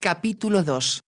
Capítulo 2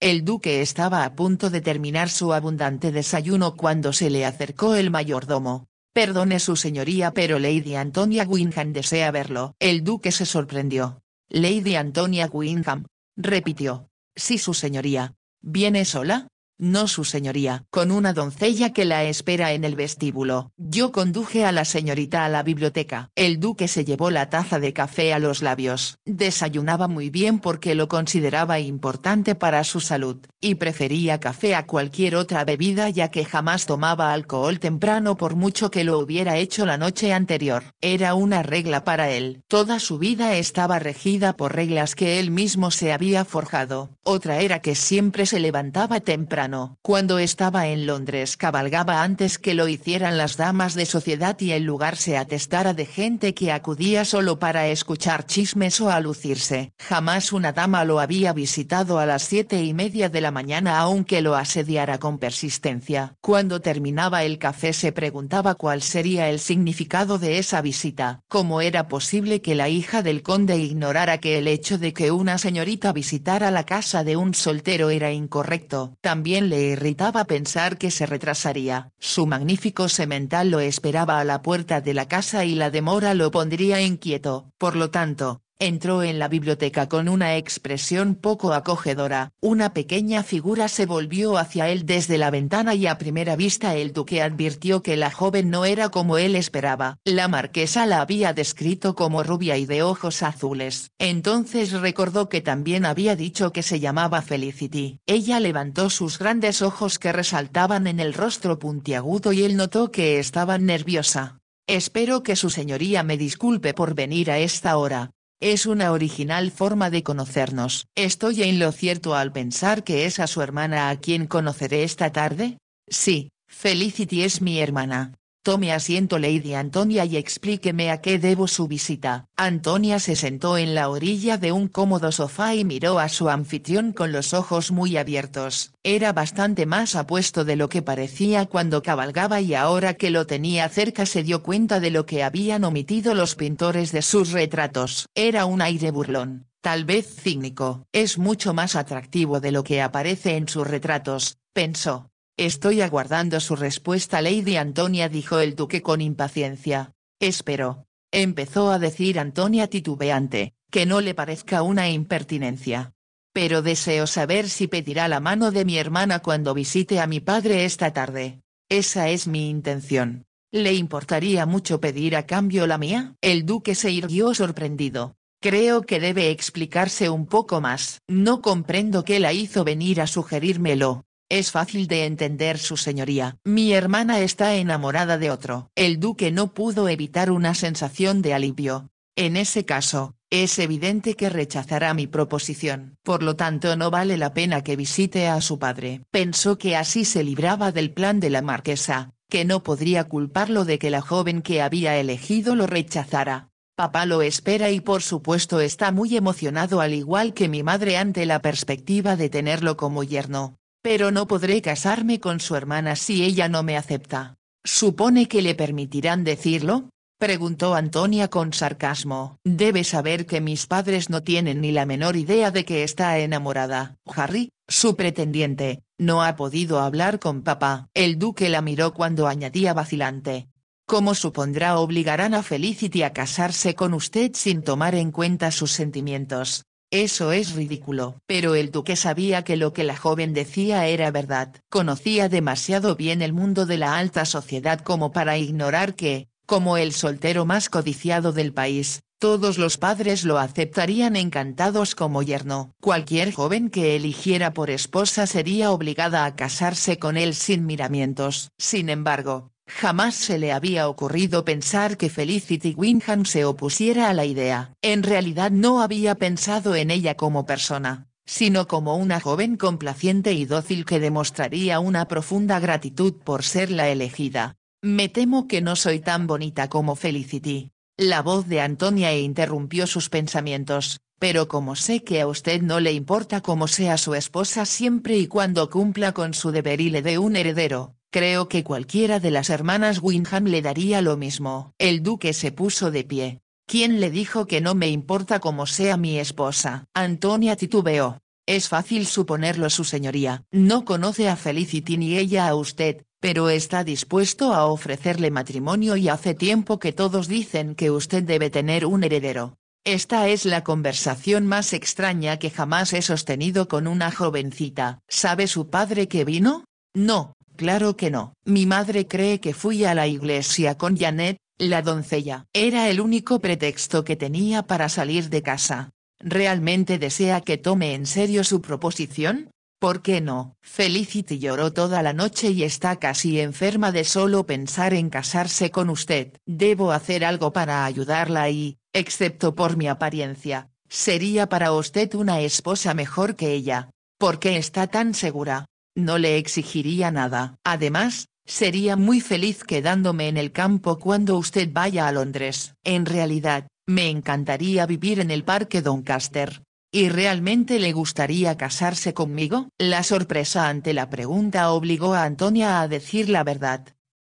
El duque estaba a punto de terminar su abundante desayuno cuando se le acercó el mayordomo. Perdone su señoría, pero Lady Antonia Wingham desea verlo. El duque se sorprendió. Lady Antonia Wingham, repitió. Sí, su señoría. ¿Viene sola? No su señoría, con una doncella que la espera en el vestíbulo. Yo conduje a la señorita a la biblioteca. El duque se llevó la taza de café a los labios. Desayunaba muy bien porque lo consideraba importante para su salud, y prefería café a cualquier otra bebida ya que jamás tomaba alcohol temprano por mucho que lo hubiera hecho la noche anterior. Era una regla para él. Toda su vida estaba regida por reglas que él mismo se había forjado. Otra era que siempre se levantaba temprano cuando estaba en Londres cabalgaba antes que lo hicieran las damas de sociedad y el lugar se atestara de gente que acudía solo para escuchar chismes o alucirse. Jamás una dama lo había visitado a las siete y media de la mañana aunque lo asediara con persistencia. Cuando terminaba el café se preguntaba cuál sería el significado de esa visita. ¿Cómo era posible que la hija del conde ignorara que el hecho de que una señorita visitara la casa de un soltero era incorrecto? También le irritaba pensar que se retrasaría. Su magnífico semental lo esperaba a la puerta de la casa y la demora lo pondría inquieto. Por lo tanto, Entró en la biblioteca con una expresión poco acogedora. Una pequeña figura se volvió hacia él desde la ventana y a primera vista el duque advirtió que la joven no era como él esperaba. La marquesa la había descrito como rubia y de ojos azules. Entonces recordó que también había dicho que se llamaba Felicity. Ella levantó sus grandes ojos que resaltaban en el rostro puntiagudo y él notó que estaba nerviosa. Espero que su señoría me disculpe por venir a esta hora, es una original forma de conocernos. ¿Estoy en lo cierto al pensar que es a su hermana a quien conoceré esta tarde? Sí, Felicity es mi hermana. Tome asiento Lady Antonia y explíqueme a qué debo su visita. Antonia se sentó en la orilla de un cómodo sofá y miró a su anfitrión con los ojos muy abiertos. Era bastante más apuesto de lo que parecía cuando cabalgaba y ahora que lo tenía cerca se dio cuenta de lo que habían omitido los pintores de sus retratos. Era un aire burlón, tal vez cínico. Es mucho más atractivo de lo que aparece en sus retratos, pensó. Estoy aguardando su respuesta, Lady Antonia, dijo el duque con impaciencia. Espero. Empezó a decir Antonia titubeante, que no le parezca una impertinencia. Pero deseo saber si pedirá la mano de mi hermana cuando visite a mi padre esta tarde. Esa es mi intención. ¿Le importaría mucho pedir a cambio la mía? El duque se irguió sorprendido. Creo que debe explicarse un poco más. No comprendo qué la hizo venir a sugerírmelo, es fácil de entender su señoría. Mi hermana está enamorada de otro. El duque no pudo evitar una sensación de alivio. En ese caso, es evidente que rechazará mi proposición. Por lo tanto, no vale la pena que visite a su padre. Pensó que así se libraba del plan de la marquesa, que no podría culparlo de que la joven que había elegido lo rechazara. Papá lo espera y por supuesto está muy emocionado al igual que mi madre ante la perspectiva de tenerlo como yerno pero no podré casarme con su hermana si ella no me acepta. ¿Supone que le permitirán decirlo? preguntó Antonia con sarcasmo. Debe saber que mis padres no tienen ni la menor idea de que está enamorada. Harry, su pretendiente, no ha podido hablar con papá. El duque la miró cuando añadía vacilante. ¿Cómo supondrá obligarán a Felicity a casarse con usted sin tomar en cuenta sus sentimientos? Eso es ridículo. Pero el duque sabía que lo que la joven decía era verdad. Conocía demasiado bien el mundo de la alta sociedad como para ignorar que, como el soltero más codiciado del país, todos los padres lo aceptarían encantados como yerno. Cualquier joven que eligiera por esposa sería obligada a casarse con él sin miramientos. Sin embargo, Jamás se le había ocurrido pensar que Felicity Winham se opusiera a la idea. En realidad no había pensado en ella como persona, sino como una joven complaciente y dócil que demostraría una profunda gratitud por ser la elegida. Me temo que no soy tan bonita como Felicity. La voz de Antonia interrumpió sus pensamientos. Pero como sé que a usted no le importa cómo sea su esposa siempre y cuando cumpla con su deber y le dé un heredero, Creo que cualquiera de las hermanas Winham le daría lo mismo. El duque se puso de pie. ¿Quién le dijo que no me importa cómo sea mi esposa? Antonia titubeó. Es fácil suponerlo su señoría. No conoce a Felicity ni ella a usted, pero está dispuesto a ofrecerle matrimonio y hace tiempo que todos dicen que usted debe tener un heredero. Esta es la conversación más extraña que jamás he sostenido con una jovencita. ¿Sabe su padre que vino? No, Claro que no. Mi madre cree que fui a la iglesia con Janet, la doncella. Era el único pretexto que tenía para salir de casa. ¿Realmente desea que tome en serio su proposición? ¿Por qué no? Felicity lloró toda la noche y está casi enferma de solo pensar en casarse con usted. Debo hacer algo para ayudarla y, excepto por mi apariencia, sería para usted una esposa mejor que ella. ¿Por qué está tan segura? no le exigiría nada. Además, sería muy feliz quedándome en el campo cuando usted vaya a Londres. En realidad, me encantaría vivir en el Parque Doncaster. ¿Y realmente le gustaría casarse conmigo? La sorpresa ante la pregunta obligó a Antonia a decir la verdad.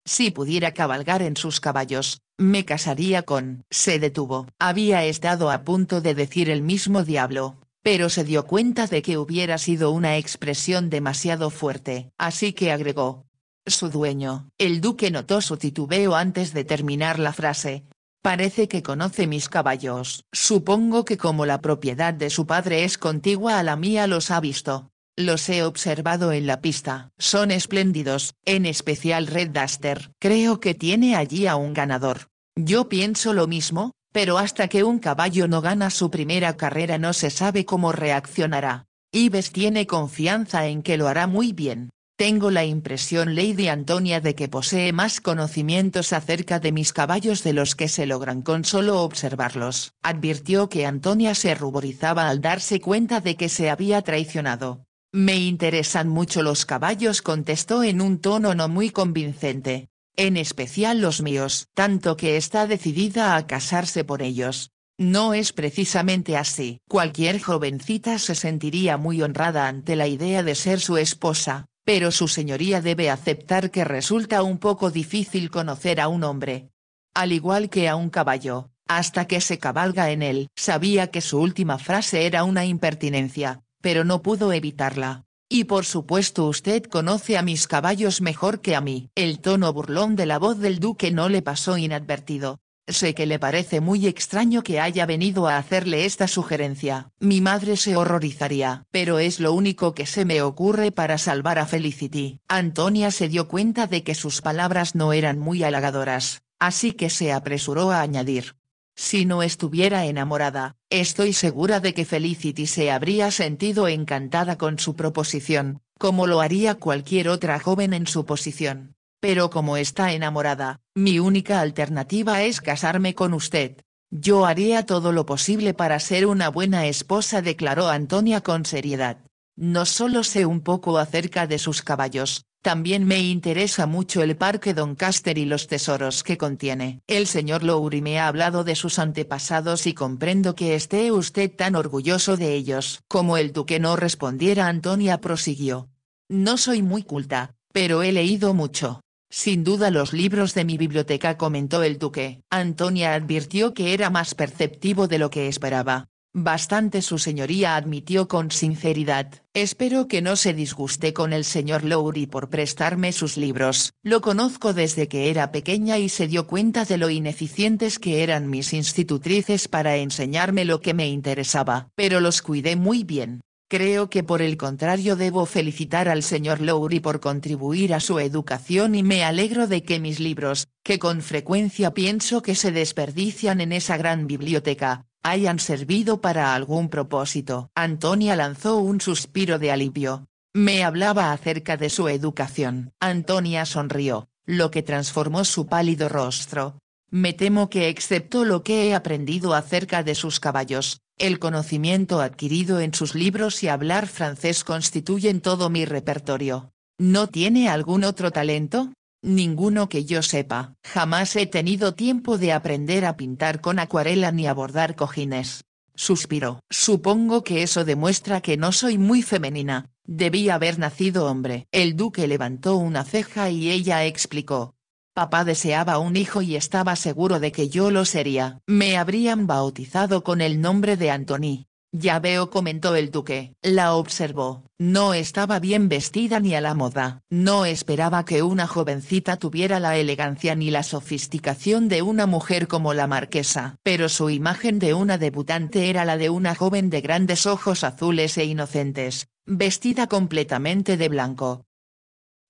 Si pudiera cabalgar en sus caballos, me casaría con... Se detuvo. Había estado a punto de decir el mismo diablo, pero se dio cuenta de que hubiera sido una expresión demasiado fuerte, así que agregó. Su dueño. El duque notó su titubeo antes de terminar la frase. Parece que conoce mis caballos. Supongo que como la propiedad de su padre es contigua a la mía los ha visto. Los he observado en la pista. Son espléndidos, en especial Red Duster. Creo que tiene allí a un ganador. Yo pienso lo mismo, pero hasta que un caballo no gana su primera carrera no se sabe cómo reaccionará. Ives tiene confianza en que lo hará muy bien. Tengo la impresión Lady Antonia de que posee más conocimientos acerca de mis caballos de los que se logran con solo observarlos. Advirtió que Antonia se ruborizaba al darse cuenta de que se había traicionado. Me interesan mucho los caballos contestó en un tono no muy convincente en especial los míos, tanto que está decidida a casarse por ellos. No es precisamente así. Cualquier jovencita se sentiría muy honrada ante la idea de ser su esposa, pero su señoría debe aceptar que resulta un poco difícil conocer a un hombre. Al igual que a un caballo, hasta que se cabalga en él. Sabía que su última frase era una impertinencia, pero no pudo evitarla. Y por supuesto usted conoce a mis caballos mejor que a mí. El tono burlón de la voz del duque no le pasó inadvertido. Sé que le parece muy extraño que haya venido a hacerle esta sugerencia. Mi madre se horrorizaría, pero es lo único que se me ocurre para salvar a Felicity. Antonia se dio cuenta de que sus palabras no eran muy halagadoras, así que se apresuró a añadir, si no estuviera enamorada, estoy segura de que Felicity se habría sentido encantada con su proposición, como lo haría cualquier otra joven en su posición. Pero como está enamorada, mi única alternativa es casarme con usted. Yo haría todo lo posible para ser una buena esposa, declaró Antonia con seriedad. No solo sé un poco acerca de sus caballos, también me interesa mucho el Parque Doncaster y los tesoros que contiene. El señor Lowry me ha hablado de sus antepasados y comprendo que esté usted tan orgulloso de ellos. Como el duque no respondiera, Antonia prosiguió. No soy muy culta, pero he leído mucho. Sin duda los libros de mi biblioteca comentó el duque. Antonia advirtió que era más perceptivo de lo que esperaba. Bastante su señoría admitió con sinceridad, espero que no se disguste con el señor Lowry por prestarme sus libros, lo conozco desde que era pequeña y se dio cuenta de lo ineficientes que eran mis institutrices para enseñarme lo que me interesaba, pero los cuidé muy bien. Creo que por el contrario debo felicitar al señor Lowry por contribuir a su educación y me alegro de que mis libros, que con frecuencia pienso que se desperdician en esa gran biblioteca, hayan servido para algún propósito. Antonia lanzó un suspiro de alivio. Me hablaba acerca de su educación. Antonia sonrió, lo que transformó su pálido rostro. Me temo que excepto lo que he aprendido acerca de sus caballos, el conocimiento adquirido en sus libros y hablar francés constituyen todo mi repertorio. ¿No tiene algún otro talento? Ninguno que yo sepa. Jamás he tenido tiempo de aprender a pintar con acuarela ni a bordar cojines. Suspiró. Supongo que eso demuestra que no soy muy femenina, debí haber nacido hombre. El duque levantó una ceja y ella explicó. Papá deseaba un hijo y estaba seguro de que yo lo sería. Me habrían bautizado con el nombre de Anthony, ya veo comentó el duque. La observó. No estaba bien vestida ni a la moda. No esperaba que una jovencita tuviera la elegancia ni la sofisticación de una mujer como la marquesa. Pero su imagen de una debutante era la de una joven de grandes ojos azules e inocentes, vestida completamente de blanco,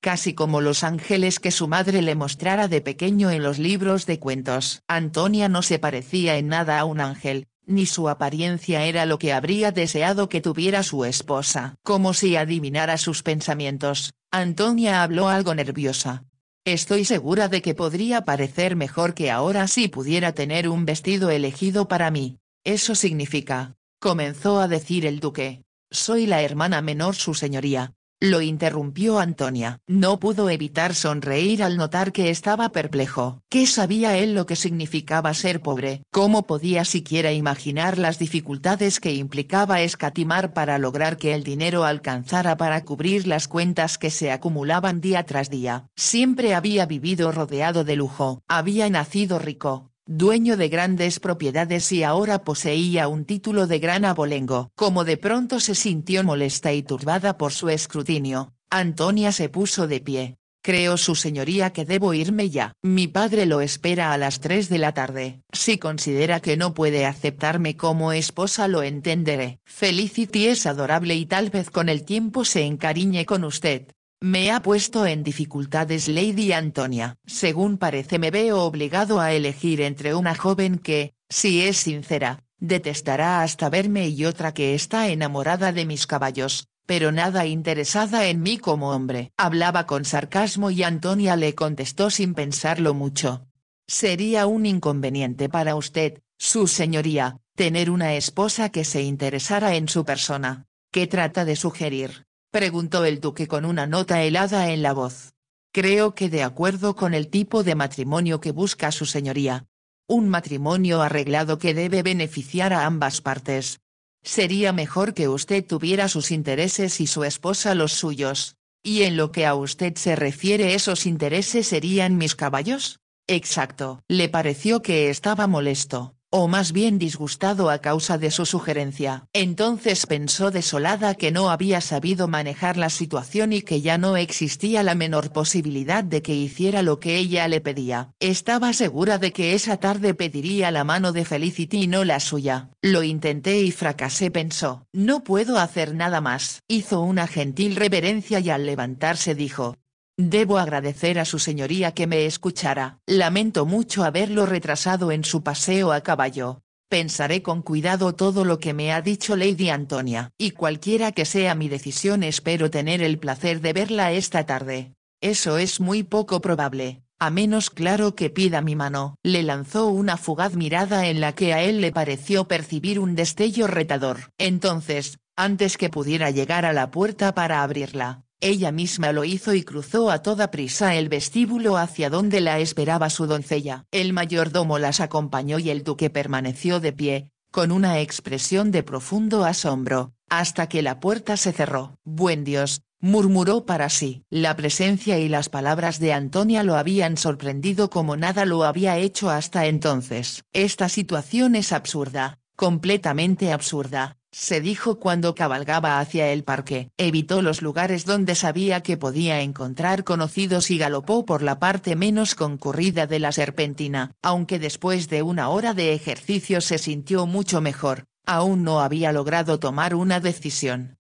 casi como los ángeles que su madre le mostrara de pequeño en los libros de cuentos. Antonia no se parecía en nada a un ángel, ni su apariencia era lo que habría deseado que tuviera su esposa. Como si adivinara sus pensamientos, Antonia habló algo nerviosa. Estoy segura de que podría parecer mejor que ahora si pudiera tener un vestido elegido para mí. Eso significa, comenzó a decir el duque. Soy la hermana menor, su señoría, lo interrumpió Antonia. No pudo evitar sonreír al notar que estaba perplejo. ¿Qué sabía él lo que significaba ser pobre? ¿Cómo podía siquiera imaginar las dificultades que implicaba escatimar para lograr que el dinero alcanzara para cubrir las cuentas que se acumulaban día tras día? Siempre había vivido rodeado de lujo. Había nacido rico dueño de grandes propiedades y ahora poseía un título de gran abolengo. Como de pronto se sintió molesta y turbada por su escrutinio, Antonia se puso de pie. Creo su señoría que debo irme ya. Mi padre lo espera a las 3 de la tarde. Si considera que no puede aceptarme como esposa lo entenderé. Felicity es adorable y tal vez con el tiempo se encariñe con usted. Me ha puesto en dificultades Lady Antonia. Según parece me veo obligado a elegir entre una joven que, si es sincera, detestará hasta verme y otra que está enamorada de mis caballos, pero nada interesada en mí como hombre. Hablaba con sarcasmo y Antonia le contestó sin pensarlo mucho. Sería un inconveniente para usted, su señoría, tener una esposa que se interesara en su persona. ¿Qué trata de sugerir? preguntó el duque con una nota helada en la voz. Creo que de acuerdo con el tipo de matrimonio que busca su señoría. Un matrimonio arreglado que debe beneficiar a ambas partes. Sería mejor que usted tuviera sus intereses y su esposa los suyos. Y en lo que a usted se refiere esos intereses serían mis caballos. Exacto. Le pareció que estaba molesto o más bien disgustado a causa de su sugerencia. Entonces pensó desolada que no había sabido manejar la situación y que ya no existía la menor posibilidad de que hiciera lo que ella le pedía. Estaba segura de que esa tarde pediría la mano de Felicity y no la suya. Lo intenté y fracasé pensó. No puedo hacer nada más. Hizo una gentil reverencia y al levantarse dijo, Debo agradecer a su señoría que me escuchara. Lamento mucho haberlo retrasado en su paseo a caballo. Pensaré con cuidado todo lo que me ha dicho Lady Antonia, y cualquiera que sea mi decisión espero tener el placer de verla esta tarde. Eso es muy poco probable, a menos claro que pida mi mano. Le lanzó una fugaz mirada en la que a él le pareció percibir un destello retador. Entonces, antes que pudiera llegar a la puerta para abrirla, ella misma lo hizo y cruzó a toda prisa el vestíbulo hacia donde la esperaba su doncella. El mayordomo las acompañó y el duque permaneció de pie, con una expresión de profundo asombro, hasta que la puerta se cerró. Buen Dios, murmuró para sí. La presencia y las palabras de Antonia lo habían sorprendido como nada lo había hecho hasta entonces. Esta situación es absurda, completamente absurda, se dijo cuando cabalgaba hacia el parque. Evitó los lugares donde sabía que podía encontrar conocidos y galopó por la parte menos concurrida de la serpentina, aunque después de una hora de ejercicio se sintió mucho mejor, aún no había logrado tomar una decisión.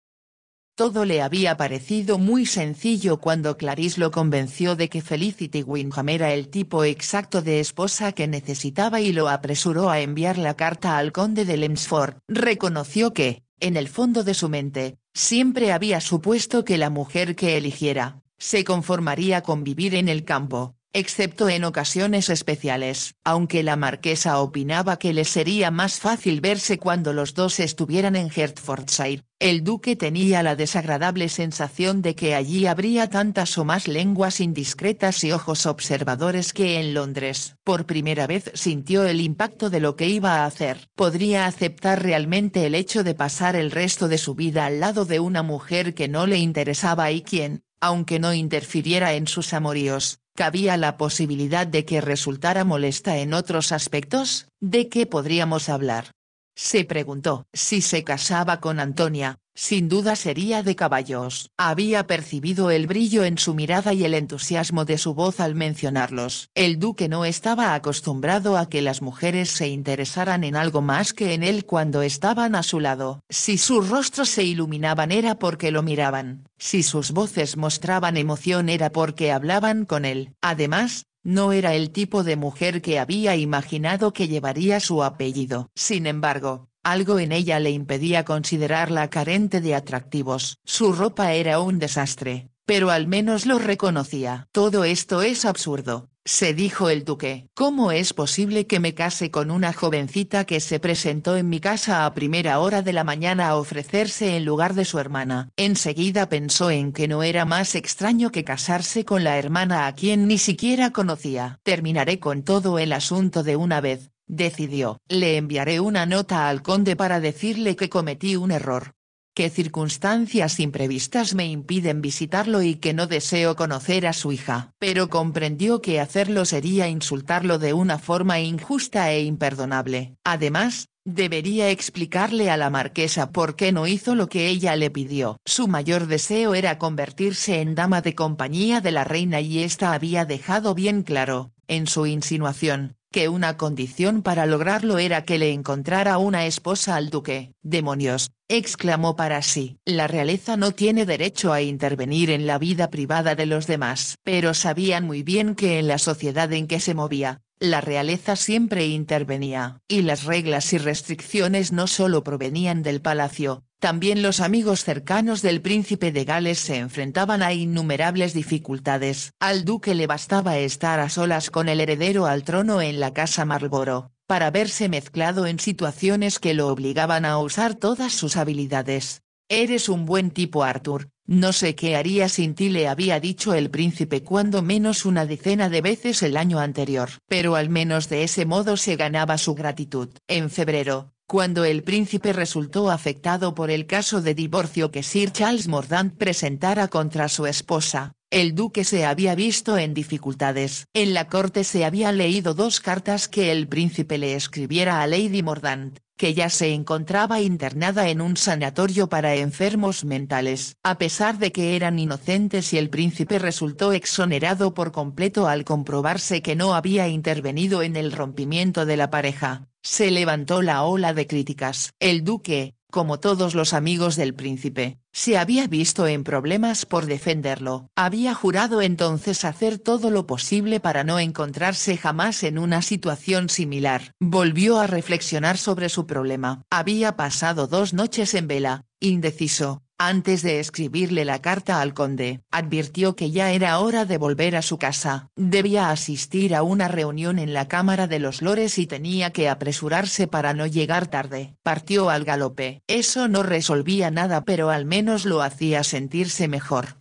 Todo le había parecido muy sencillo cuando Clarice lo convenció de que Felicity wingham era el tipo exacto de esposa que necesitaba y lo apresuró a enviar la carta al conde de Lemsford. Reconoció que, en el fondo de su mente, siempre había supuesto que la mujer que eligiera, se conformaría con vivir en el campo, excepto en ocasiones especiales, aunque la marquesa opinaba que le sería más fácil verse cuando los dos estuvieran en Hertfordshire, el duque tenía la desagradable sensación de que allí habría tantas o más lenguas indiscretas y ojos observadores que en Londres. Por primera vez sintió el impacto de lo que iba a hacer. ¿Podría aceptar realmente el hecho de pasar el resto de su vida al lado de una mujer que no le interesaba y quien, aunque no interfiriera en sus amoríos, cabía la posibilidad de que resultara molesta en otros aspectos? ¿De qué podríamos hablar? Se preguntó, si se casaba con Antonia, sin duda sería de caballos. Había percibido el brillo en su mirada y el entusiasmo de su voz al mencionarlos. El duque no estaba acostumbrado a que las mujeres se interesaran en algo más que en él cuando estaban a su lado. Si sus rostros se iluminaban era porque lo miraban. Si sus voces mostraban emoción era porque hablaban con él. Además, no era el tipo de mujer que había imaginado que llevaría su apellido. Sin embargo, algo en ella le impedía considerarla carente de atractivos. Su ropa era un desastre, pero al menos lo reconocía. Todo esto es absurdo, se dijo el duque. ¿Cómo es posible que me case con una jovencita que se presentó en mi casa a primera hora de la mañana a ofrecerse en lugar de su hermana? Enseguida pensó en que no era más extraño que casarse con la hermana a quien ni siquiera conocía. Terminaré con todo el asunto de una vez, decidió. Le enviaré una nota al conde para decirle que cometí un error, circunstancias imprevistas me impiden visitarlo y que no deseo conocer a su hija. Pero comprendió que hacerlo sería insultarlo de una forma injusta e imperdonable. Además, Debería explicarle a la marquesa por qué no hizo lo que ella le pidió. Su mayor deseo era convertirse en dama de compañía de la reina y esta había dejado bien claro, en su insinuación, que una condición para lograrlo era que le encontrara una esposa al duque. Demonios, exclamó para sí. La realeza no tiene derecho a intervenir en la vida privada de los demás. Pero sabían muy bien que en la sociedad en que se movía, la realeza siempre intervenía. Y las reglas y restricciones no solo provenían del palacio, también los amigos cercanos del príncipe de Gales se enfrentaban a innumerables dificultades. Al duque le bastaba estar a solas con el heredero al trono en la casa Marlboro, para verse mezclado en situaciones que lo obligaban a usar todas sus habilidades. Eres un buen tipo Arthur, no sé qué haría sin ti le había dicho el príncipe cuando menos una decena de veces el año anterior. Pero al menos de ese modo se ganaba su gratitud. En febrero, cuando el príncipe resultó afectado por el caso de divorcio que Sir Charles Mordant presentara contra su esposa, el duque se había visto en dificultades. En la corte se habían leído dos cartas que el príncipe le escribiera a Lady Mordant, que ya se encontraba internada en un sanatorio para enfermos mentales. A pesar de que eran inocentes y el príncipe resultó exonerado por completo al comprobarse que no había intervenido en el rompimiento de la pareja, se levantó la ola de críticas. El duque, como todos los amigos del príncipe, se había visto en problemas por defenderlo. Había jurado entonces hacer todo lo posible para no encontrarse jamás en una situación similar. Volvió a reflexionar sobre su problema. Había pasado dos noches en vela, indeciso, antes de escribirle la carta al conde, advirtió que ya era hora de volver a su casa. Debía asistir a una reunión en la Cámara de los Lores y tenía que apresurarse para no llegar tarde. Partió al galope. Eso no resolvía nada pero al menos lo hacía sentirse mejor.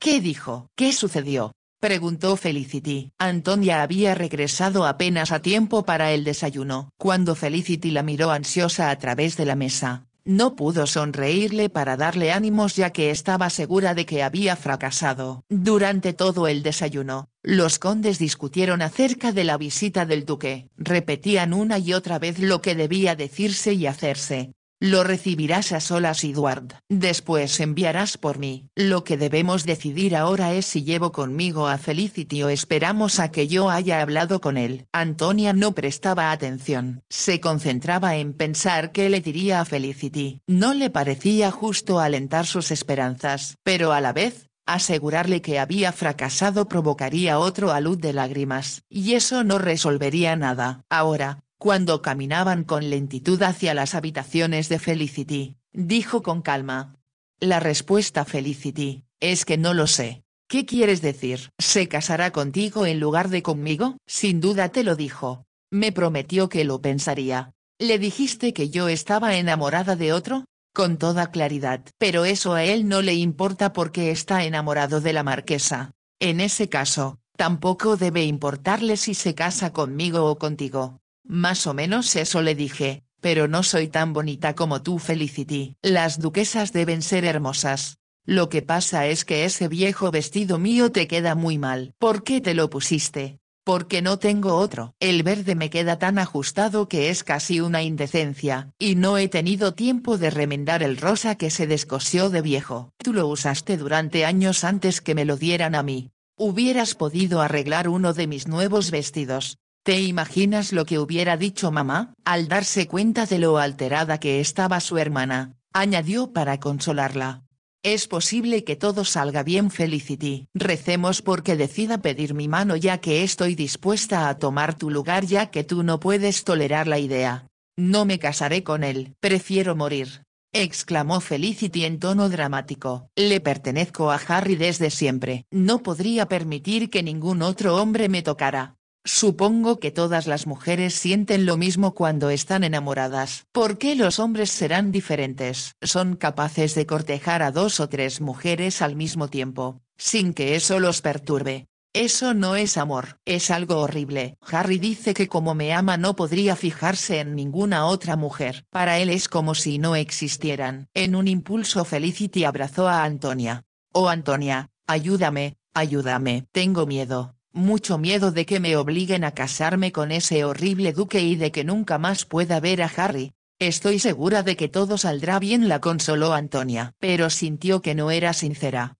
¿Qué dijo? ¿Qué sucedió? preguntó Felicity. Antonia había regresado apenas a tiempo para el desayuno. Cuando Felicity la miró ansiosa a través de la mesa, no pudo sonreírle para darle ánimos ya que estaba segura de que había fracasado. Durante todo el desayuno, los condes discutieron acerca de la visita del duque. Repetían una y otra vez lo que debía decirse y hacerse, lo recibirás a solas, Edward. Después enviarás por mí. Lo que debemos decidir ahora es si llevo conmigo a Felicity o esperamos a que yo haya hablado con él. Antonia no prestaba atención. Se concentraba en pensar qué le diría a Felicity. No le parecía justo alentar sus esperanzas, pero a la vez, Asegurarle que había fracasado provocaría otro alud de lágrimas, y eso no resolvería nada. Ahora, cuando caminaban con lentitud hacia las habitaciones de Felicity, dijo con calma. La respuesta, Felicity, es que no lo sé. ¿Qué quieres decir? ¿Se casará contigo en lugar de conmigo? Sin duda te lo dijo. Me prometió que lo pensaría. ¿Le dijiste que yo estaba enamorada de otro? Con toda claridad. Pero eso a él no le importa porque está enamorado de la marquesa. En ese caso, tampoco debe importarle si se casa conmigo o contigo. Más o menos eso le dije, pero no soy tan bonita como tú Felicity. Las duquesas deben ser hermosas. Lo que pasa es que ese viejo vestido mío te queda muy mal. ¿Por qué te lo pusiste? Porque no tengo otro. El verde me queda tan ajustado que es casi una indecencia, y no he tenido tiempo de remendar el rosa que se descosió de viejo. Tú lo usaste durante años antes que me lo dieran a mí. Hubieras podido arreglar uno de mis nuevos vestidos. ¿Te imaginas lo que hubiera dicho mamá? Al darse cuenta de lo alterada que estaba su hermana, añadió para consolarla. Es posible que todo salga bien Felicity. Recemos porque decida pedir mi mano ya que estoy dispuesta a tomar tu lugar ya que tú no puedes tolerar la idea. No me casaré con él. Prefiero morir. exclamó Felicity en tono dramático. Le pertenezco a Harry desde siempre. No podría permitir que ningún otro hombre me tocara. Supongo que todas las mujeres sienten lo mismo cuando están enamoradas. ¿Por qué los hombres serán diferentes? Son capaces de cortejar a dos o tres mujeres al mismo tiempo, sin que eso los perturbe. Eso no es amor, es algo horrible. Harry dice que como me ama no podría fijarse en ninguna otra mujer. Para él es como si no existieran. En un impulso Felicity abrazó a Antonia. Oh Antonia, ayúdame, ayúdame. Tengo miedo. Mucho miedo de que me obliguen a casarme con ese horrible duque y de que nunca más pueda ver a Harry. Estoy segura de que todo saldrá bien la consoló Antonia, pero sintió que no era sincera.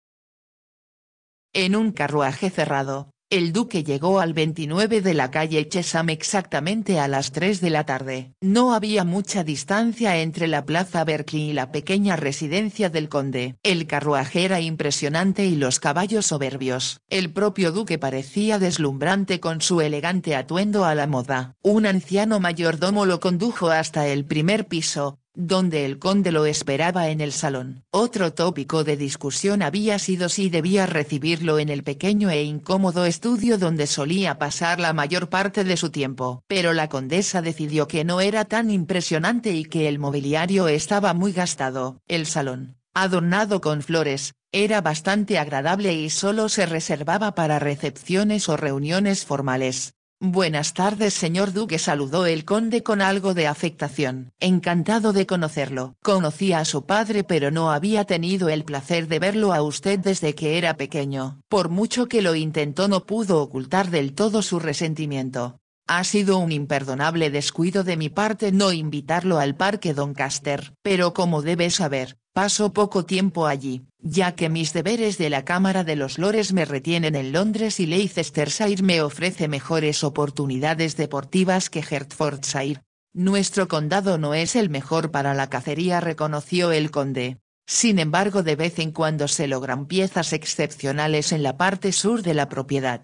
En un carruaje cerrado, el duque llegó al 29 de la calle Chesham exactamente a las 3 de la tarde. No había mucha distancia entre la plaza Berkeley y la pequeña residencia del conde. El carruaje era impresionante y los caballos soberbios. El propio duque parecía deslumbrante con su elegante atuendo a la moda. Un anciano mayordomo lo condujo hasta el primer piso, donde el conde lo esperaba en el salón. Otro tópico de discusión había sido si debía recibirlo en el pequeño e incómodo estudio donde solía pasar la mayor parte de su tiempo. Pero la condesa decidió que no era tan impresionante y que el mobiliario estaba muy gastado. El salón, adornado con flores, era bastante agradable y solo se reservaba para recepciones o reuniones formales. Buenas tardes, señor Duque, saludó el conde con algo de afectación. Encantado de conocerlo. Conocía a su padre, pero no había tenido el placer de verlo a usted desde que era pequeño. Por mucho que lo intentó, no pudo ocultar del todo su resentimiento. Ha sido un imperdonable descuido de mi parte no invitarlo al parque Doncaster, pero como debe saber, paso poco tiempo allí ya que mis deberes de la Cámara de los Lores me retienen en Londres y Leicestershire me ofrece mejores oportunidades deportivas que Hertfordshire. Nuestro condado no es el mejor para la cacería, reconoció el conde. Sin embargo, de vez en cuando se logran piezas excepcionales en la parte sur de la propiedad.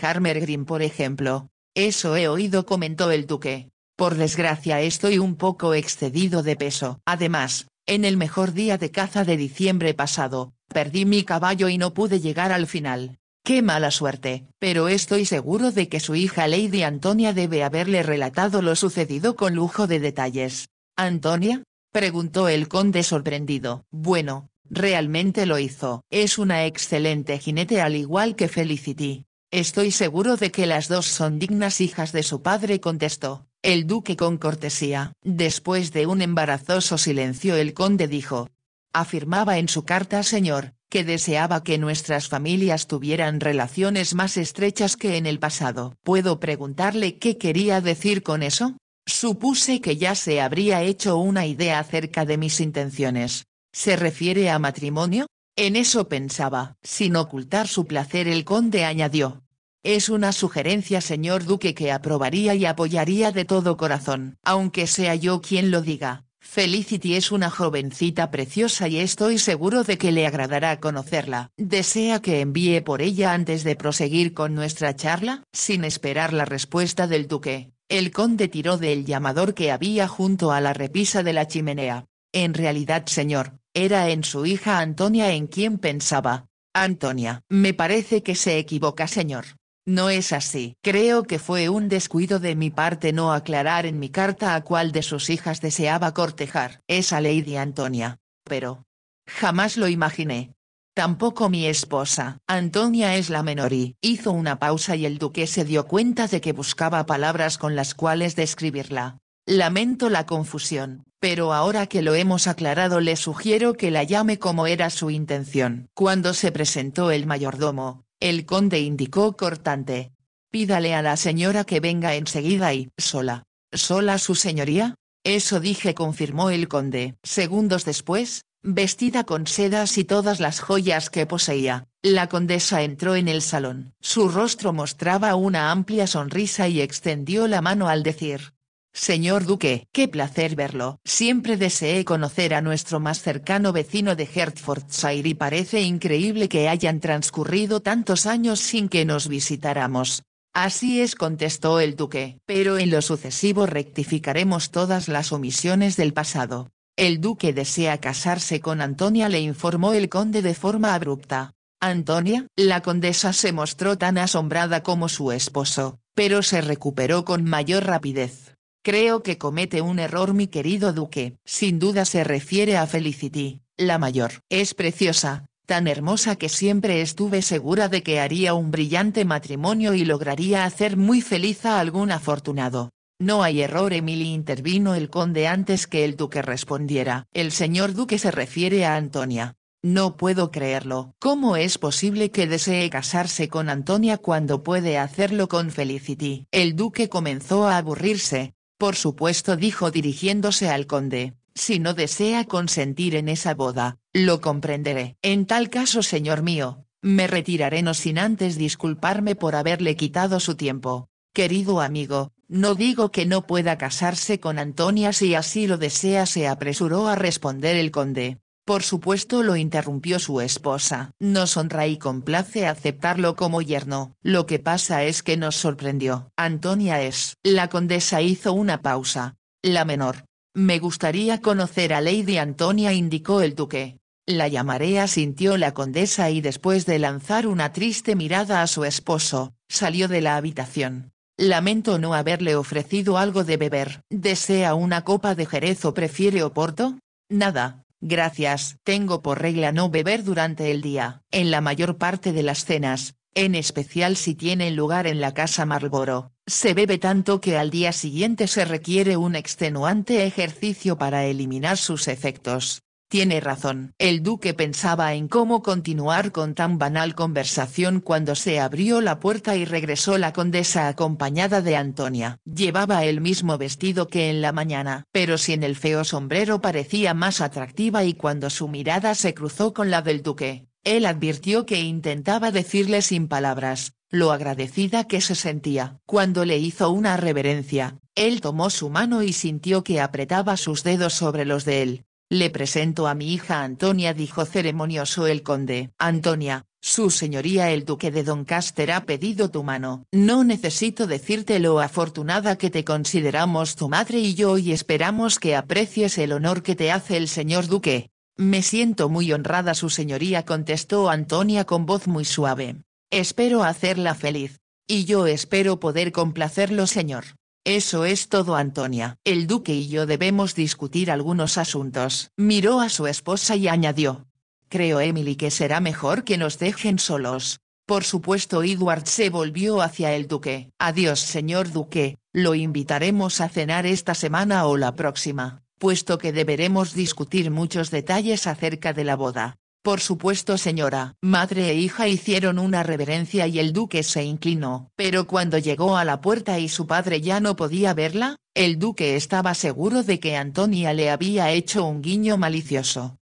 Harmergrim por ejemplo. Eso he oído, comentó el duque. Por desgracia, estoy un poco excedido de peso. Además, en el mejor día de caza de diciembre pasado, perdí mi caballo y no pude llegar al final. Qué mala suerte, pero estoy seguro de que su hija Lady Antonia debe haberle relatado lo sucedido con lujo de detalles. ¿Antonia? preguntó el conde sorprendido. Bueno, realmente lo hizo. Es una excelente jinete al igual que Felicity. Estoy seguro de que las dos son dignas hijas de su padre contestó. El duque con cortesía. Después de un embarazoso silencio el conde dijo. Afirmaba en su carta señor, que deseaba que nuestras familias tuvieran relaciones más estrechas que en el pasado. ¿Puedo preguntarle qué quería decir con eso? Supuse que ya se habría hecho una idea acerca de mis intenciones. ¿Se refiere a matrimonio? En eso pensaba. Sin ocultar su placer el conde añadió, es una sugerencia señor Duque que aprobaría y apoyaría de todo corazón, aunque sea yo quien lo diga. Felicity es una jovencita preciosa y estoy seguro de que le agradará conocerla. ¿Desea que envíe por ella antes de proseguir con nuestra charla? Sin esperar la respuesta del duque, el conde tiró del llamador que había junto a la repisa de la chimenea. En realidad, señor, era en su hija Antonia en quien pensaba. Antonia, me parece que se equivoca, señor. No es así. Creo que fue un descuido de mi parte no aclarar en mi carta a cuál de sus hijas deseaba cortejar. Esa Lady Antonia. Pero. Jamás lo imaginé. Tampoco mi esposa. Antonia es la menor y hizo una pausa y el duque se dio cuenta de que buscaba palabras con las cuales describirla. Lamento la confusión, pero ahora que lo hemos aclarado le sugiero que la llame como era su intención. Cuando se presentó el mayordomo, el conde indicó cortante. Pídale a la señora que venga enseguida y, sola. ¿Sola su señoría? Eso dije, confirmó el conde. Segundos después, vestida con sedas y todas las joyas que poseía, la condesa entró en el salón. Su rostro mostraba una amplia sonrisa y extendió la mano al decir, Señor Duque, qué placer verlo. Siempre deseé conocer a nuestro más cercano vecino de Hertfordshire y parece increíble que hayan transcurrido tantos años sin que nos visitáramos. Así es, contestó el duque, pero en lo sucesivo rectificaremos todas las omisiones del pasado. El duque desea casarse con Antonia, le informó el conde de forma abrupta. Antonia, la condesa se mostró tan asombrada como su esposo, pero se recuperó con mayor rapidez. Creo que comete un error mi querido duque. Sin duda se refiere a Felicity, la mayor. Es preciosa, tan hermosa que siempre estuve segura de que haría un brillante matrimonio y lograría hacer muy feliz a algún afortunado. No hay error Emily intervino el conde antes que el duque respondiera. El señor duque se refiere a Antonia. No puedo creerlo. ¿Cómo es posible que desee casarse con Antonia cuando puede hacerlo con Felicity? El duque comenzó a aburrirse, por supuesto dijo dirigiéndose al conde, si no desea consentir en esa boda, lo comprenderé. En tal caso señor mío, me retiraré no sin antes disculparme por haberle quitado su tiempo. Querido amigo, no digo que no pueda casarse con Antonia si así lo desea, se apresuró a responder el conde, por supuesto lo interrumpió su esposa. No sonraí y complace aceptarlo como yerno. Lo que pasa es que nos sorprendió. Antonia es. La condesa hizo una pausa. La menor. Me gustaría conocer a Lady Antonia indicó el duque. La llamaré asintió la condesa y después de lanzar una triste mirada a su esposo, salió de la habitación. Lamento no haberle ofrecido algo de beber. ¿Desea una copa de jerez o prefiere oporto? Nada, Gracias. Tengo por regla no beber durante el día, en la mayor parte de las cenas, en especial si tienen lugar en la casa Marlboro. Se bebe tanto que al día siguiente se requiere un extenuante ejercicio para eliminar sus efectos. Tiene razón. El duque pensaba en cómo continuar con tan banal conversación cuando se abrió la puerta y regresó la condesa acompañada de Antonia. Llevaba el mismo vestido que en la mañana, pero sin el feo sombrero parecía más atractiva y cuando su mirada se cruzó con la del duque, él advirtió que intentaba decirle sin palabras, lo agradecida que se sentía. Cuando le hizo una reverencia, él tomó su mano y sintió que apretaba sus dedos sobre los de él le presento a mi hija Antonia, dijo ceremonioso el conde. Antonia, su señoría el duque de Doncaster ha pedido tu mano. No necesito decirte lo afortunada que te consideramos tu madre y yo y esperamos que aprecies el honor que te hace el señor duque. Me siento muy honrada su señoría contestó Antonia con voz muy suave. Espero hacerla feliz. Y yo espero poder complacerlo señor. Eso es todo Antonia. El duque y yo debemos discutir algunos asuntos. Miró a su esposa y añadió. Creo Emily que será mejor que nos dejen solos. Por supuesto Edward se volvió hacia el duque. Adiós señor duque, lo invitaremos a cenar esta semana o la próxima, puesto que deberemos discutir muchos detalles acerca de la boda. Por supuesto señora. Madre e hija hicieron una reverencia y el duque se inclinó. Pero cuando llegó a la puerta y su padre ya no podía verla, el duque estaba seguro de que Antonia le había hecho un guiño malicioso.